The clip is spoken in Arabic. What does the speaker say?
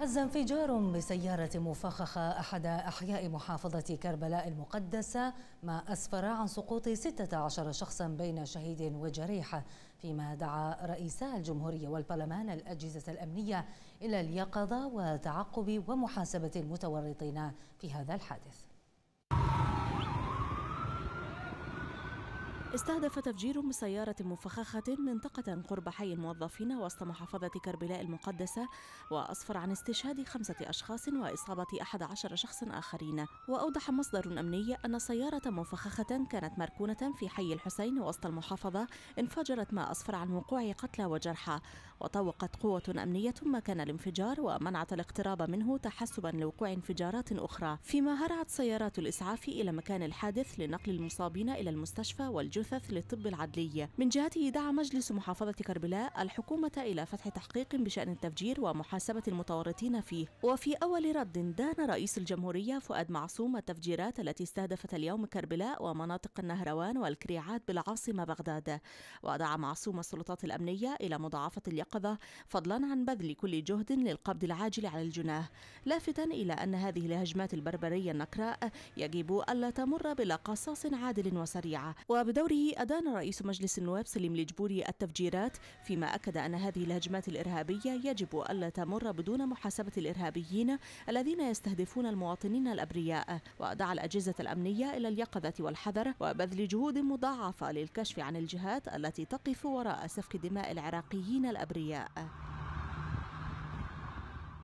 هز انفجار بسيارة مفخخة أحد أحياء محافظة كربلاء المقدسة ما أسفر عن سقوط 16 شخصا بين شهيد وجريح فيما دعا رئيسا الجمهورية والبرلمان الأجهزة الأمنية إلى اليقظة وتعقب ومحاسبة المتورطين في هذا الحادث استهدف تفجير بسيارة مفخخة منطقة قرب حي الموظفين وسط محافظة كربلاء المقدسة وأسفر عن استشهاد خمسة أشخاص وإصابة أحد عشر شخص آخرين وأوضح مصدر أمني أن سيارة مفخخة كانت مركونة في حي الحسين وسط المحافظة انفجرت ما أسفر عن وقوع قتلى وجرحى وطوقت قوة أمنية مكان الانفجار ومنعت الاقتراب منه تحسبا لوقوع انفجارات أخرى فيما هرعت سيارات الإسعاف إلى مكان الحادث لنقل المصابين إلى المستشفى والجنة الجثث للطب العدلي من جهته دعا مجلس محافظة كربلاء الحكومة إلى فتح تحقيق بشأن التفجير ومحاسبة المتورطين فيه وفي أول رد دان رئيس الجمهورية فؤاد معصوم التفجيرات التي استهدفت اليوم كربلاء ومناطق النهروان والكريعات بالعاصمة بغداد ودعا معصوم السلطات الأمنية إلى مضاعفة اليقظة فضلا عن بذل كل جهد للقبض العاجل على الجناه لافتا إلى أن هذه الهجمات البربرية النكراء يجب ألا تمر بلا قصاص عادل وسريع وبدور دوره أدان رئيس مجلس النواب سليم الجبوري التفجيرات فيما أكد أن هذه الهجمات الإرهابية يجب ألا تمر بدون محاسبة الإرهابيين الذين يستهدفون المواطنين الأبرياء ودعا الأجهزة الأمنية إلى اليقظة والحذر وبذل جهود مضاعفة للكشف عن الجهات التي تقف وراء سفك دماء العراقيين الأبرياء